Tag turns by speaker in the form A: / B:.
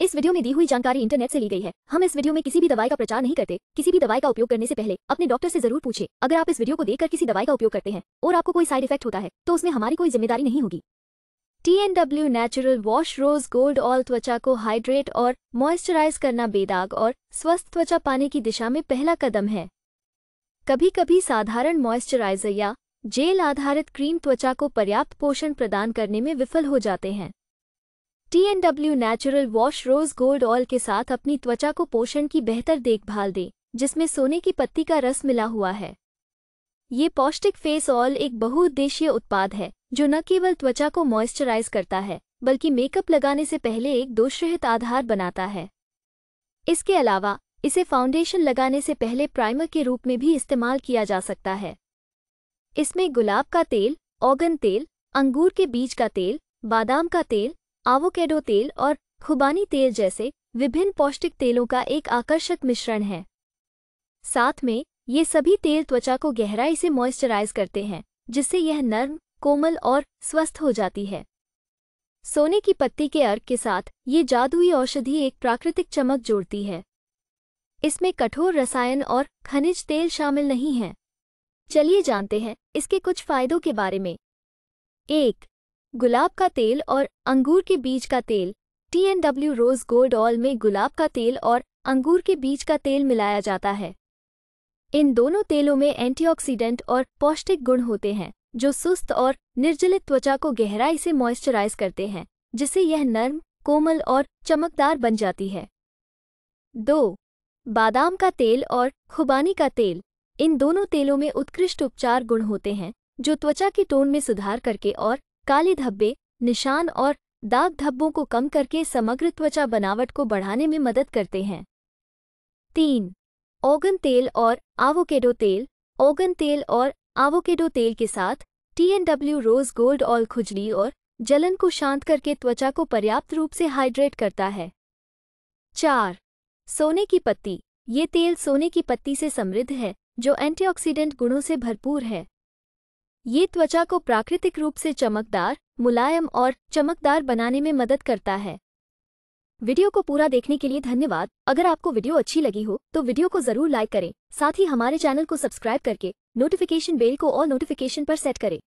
A: इस वीडियो में दी हुई जानकारी इंटरनेट से ली गई है हम इस वीडियो में किसी भी दवाई का प्रचार नहीं करते किसी भी दवाई का उपयोग करने से पहले अपने डॉक्टर से जरूर पूछे अगर आप इस वीडियो को देखकर किसी दवाई का उपयोग करते हैं और आपको कोई साइड इफेक्ट होता है तो उसमें हमारी कोई जिम्मेदारी नहीं होगी T N W natural wash rose gold oil त्वचा को हाइड्रेट और मॉइस्चराइज करना बेदाग और स्वस्थ त्वचा पाने की दिशा में पहला कदम है कभी कभी साधारण मॉइस्चराइजर या जेल आधारित क्रीम त्वचा को पर्याप्त पोषण प्रदान करने में विफल हो जाते हैं T natural wash rose gold oil के साथ अपनी त्वचा को पोषण की बेहतर देखभाल दें जिसमें सोने की पत्ती का रस मिला हुआ है ये पौष्टिक फेस ऑयल एक बहुउद्देशीय उत्पाद है जो न केवल त्वचा को मॉइस्चराइज करता है बल्कि मेकअप लगाने से पहले एक दोषरहित आधार बनाता है इसके अलावा इसे फाउंडेशन लगाने से पहले प्राइमर के रूप में भी इस्तेमाल किया जा सकता है इसमें गुलाब का तेल ऑगन तेल अंगूर के बीज का तेल बादाम का तेल आवोकेडो तेल और खुबानी तेल जैसे विभिन्न पौष्टिक तेलों का एक आकर्षक मिश्रण है साथ में ये सभी तेल त्वचा को गहराई से मॉइस्चराइज करते हैं जिससे यह नर्म कोमल और स्वस्थ हो जाती है सोने की पत्ती के अर्क के साथ ये जादुई औषधि एक प्राकृतिक चमक जोड़ती है इसमें कठोर रसायन और खनिज तेल शामिल नहीं हैं चलिए जानते हैं इसके कुछ फायदों के बारे में एक गुलाब का तेल और अंगूर के बीज का तेल T N W rose gold oil में गुलाब का तेल और अंगूर के बीज का तेल मिलाया जाता है इन दोनों तेलों में एंटीऑक्सीडेंट और पौष्टिक गुण होते हैं जो सुस्त और निर्जलित त्वचा को गहराई से मॉइस्चराइज करते हैं जिससे यह नर्म कोमल और चमकदार बन जाती है दो बादाम का तेल और खुबानी का तेल इन दोनों तेलों में उत्कृष्ट उपचार गुण होते हैं जो त्वचा की टोन में सुधार करके और काले धब्बे निशान और दाग धब्बों को कम करके समग्र त्वचा बनावट को बढ़ाने में मदद करते हैं तीन ओगन तेल और आवोकेडो तेल ओगन तेल और आवोकेडो तेल के साथ टीएनडब्ल्यू रोज गोल्ड ऑयल खुजली और जलन को शांत करके त्वचा को पर्याप्त रूप से हाइड्रेट करता है चार सोने की पत्ती ये तेल सोने की पत्ती से समृद्ध है जो एंटीऑक्सीडेंट गुणों से भरपूर है ये त्वचा को प्राकृतिक रूप से चमकदार मुलायम और चमकदार बनाने में मदद करता है वीडियो को पूरा देखने के लिए धन्यवाद अगर आपको वीडियो अच्छी लगी हो तो वीडियो को जरूर लाइक करें साथ ही हमारे चैनल को सब्सक्राइब करके नोटिफिकेशन बेल को और नोटिफिकेशन पर सेट करें